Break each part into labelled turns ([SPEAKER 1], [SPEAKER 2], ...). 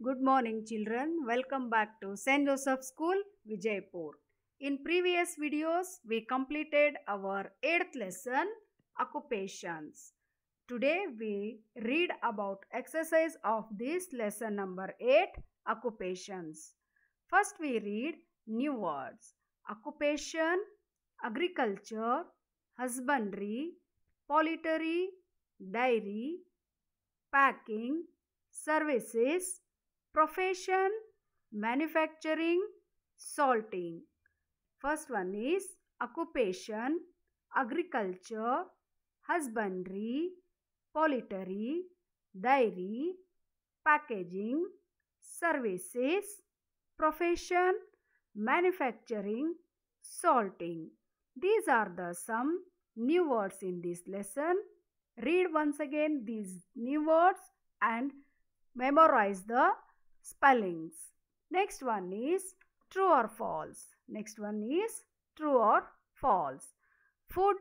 [SPEAKER 1] Good morning children. Welcome back to St. Joseph School, Vijaypur. In previous videos, we completed our 8th lesson, Occupations. Today we read about exercise of this lesson number 8, Occupations. First we read new words. Occupation, agriculture, husbandry, poultry, dairy, packing, services, Profession, manufacturing, salting. First one is occupation, agriculture, husbandry, poultry, dairy, packaging, services, profession, manufacturing, salting. These are the some new words in this lesson. Read once again these new words and memorize the spellings. Next one is true or false. Next one is true or false. Food,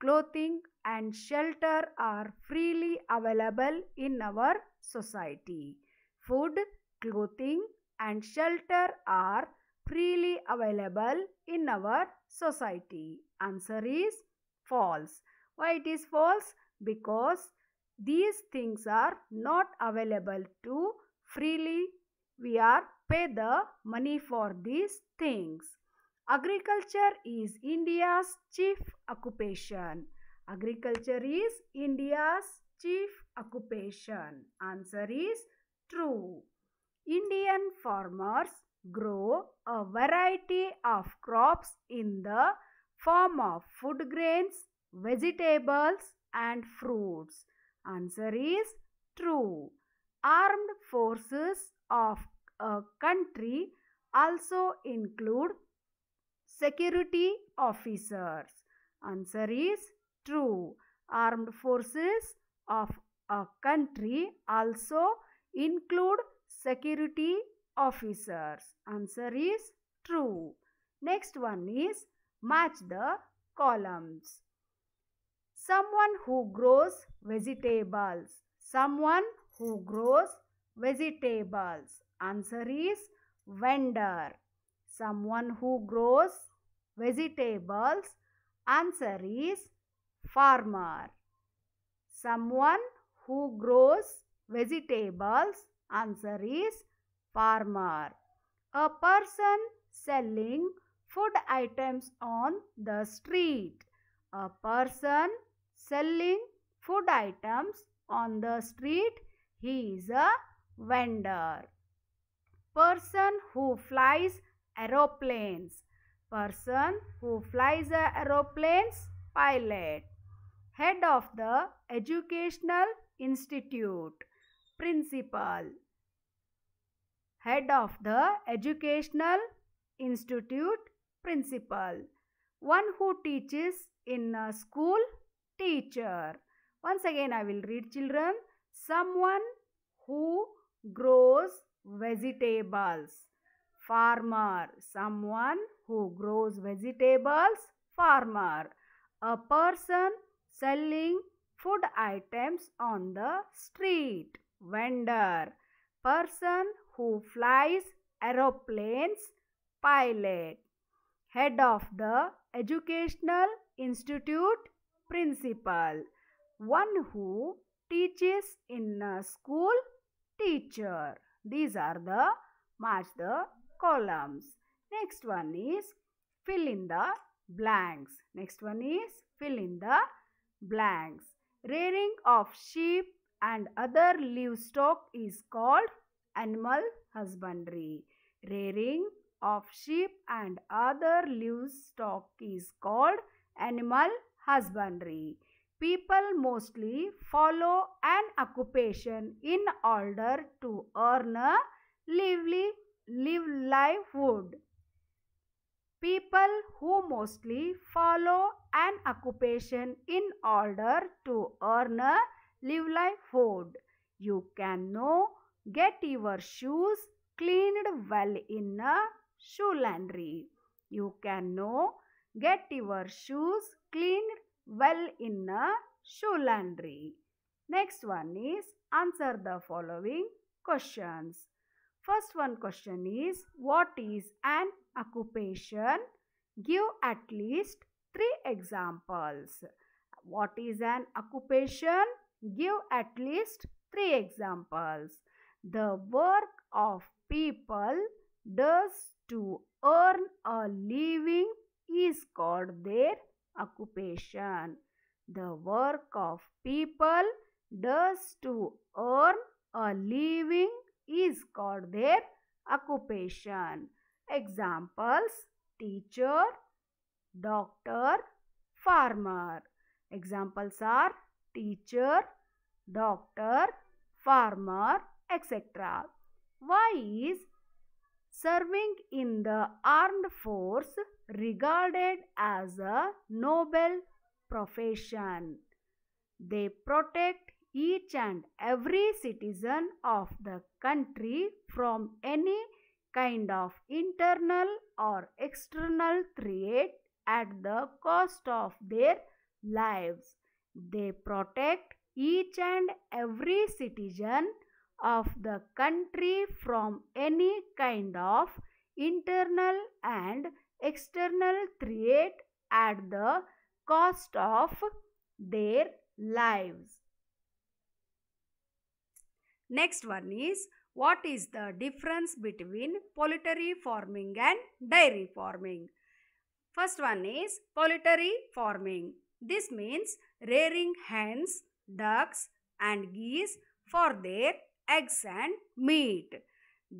[SPEAKER 1] clothing and shelter are freely available in our society. Food, clothing and shelter are freely available in our society. Answer is false. Why it is false? Because these things are not available to freely we are pay the money for these things. Agriculture is India's chief occupation. Agriculture is India's chief occupation. Answer is true. Indian farmers grow a variety of crops in the form of food grains, vegetables and fruits. Answer is true. Armed forces of a country also include security officers? Answer is true. Armed forces of a country also include security officers. Answer is true. Next one is match the columns. Someone who grows vegetables. Someone who grows vegetables? Answer is vendor. Someone who grows vegetables. Answer is farmer. Someone who grows vegetables. Answer is farmer. A person selling food items on the street. A person selling food items on the street. He is a vendor person who flies aeroplanes person who flies aeroplanes pilot head of the educational institute principal head of the educational institute principal one who teaches in a school teacher once again i will read children someone who grows vegetables. Farmer, someone who grows vegetables. Farmer, a person selling food items on the street. Vendor, person who flies aeroplanes. Pilot, head of the educational institute. Principal, one who teaches in a school teacher. These are the match the columns. Next one is fill in the blanks. Next one is fill in the blanks. Rearing of sheep and other livestock is called animal husbandry. Rearing of sheep and other livestock is called animal husbandry. People mostly follow an occupation in order to earn a lively live livelihood. People who mostly follow an occupation in order to earn a livelihood. You can now get your shoes cleaned well in a shoe laundry. You can now get your shoes cleaned well in a shoe Next one is answer the following questions. First one question is what is an occupation? Give at least three examples. What is an occupation? Give at least three examples. The work of people does to earn a living is called their occupation. The work of people does to earn a living is called their occupation. Examples teacher, doctor, farmer. Examples are teacher, doctor, farmer, etc. Why is serving in the armed force regarded as a noble profession. They protect each and every citizen of the country from any kind of internal or external threat at the cost of their lives. They protect each and every citizen of the country from any kind of internal and external threat at the cost of their lives. Next one is what is the difference between poultry farming and dairy farming? First one is poultry farming. This means rearing hens, ducks and geese for their eggs and meat.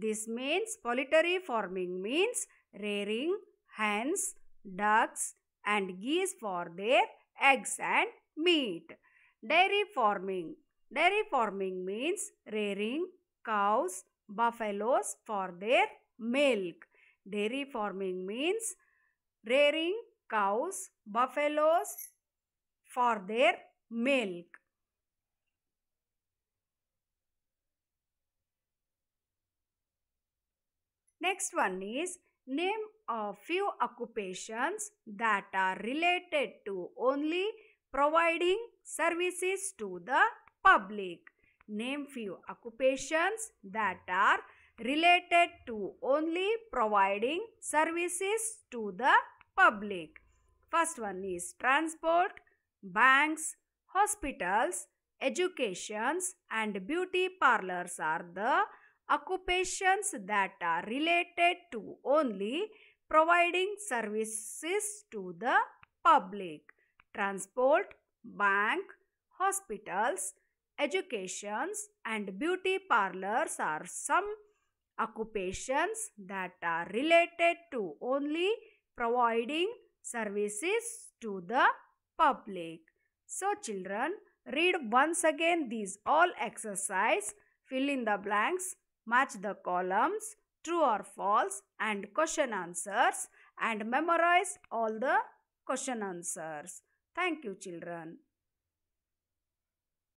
[SPEAKER 1] This means poultry farming means rearing hens, ducks and geese for their eggs and meat. Dairy farming. Dairy farming means rearing cows, buffaloes for their milk. Dairy farming means rearing cows, buffaloes for their milk. Next one is name a few occupations that are related to only providing services to the public. Name few occupations that are related to only providing services to the public. First one is transport, banks, hospitals, educations and beauty parlors are the occupations that are related to only providing services to the public, transport, bank, hospitals, educations and beauty parlors are some occupations that are related to only providing services to the public. So children, read once again these all exercise, fill in the blanks Match the columns, true or false and question answers and memorize all the question answers. Thank you children.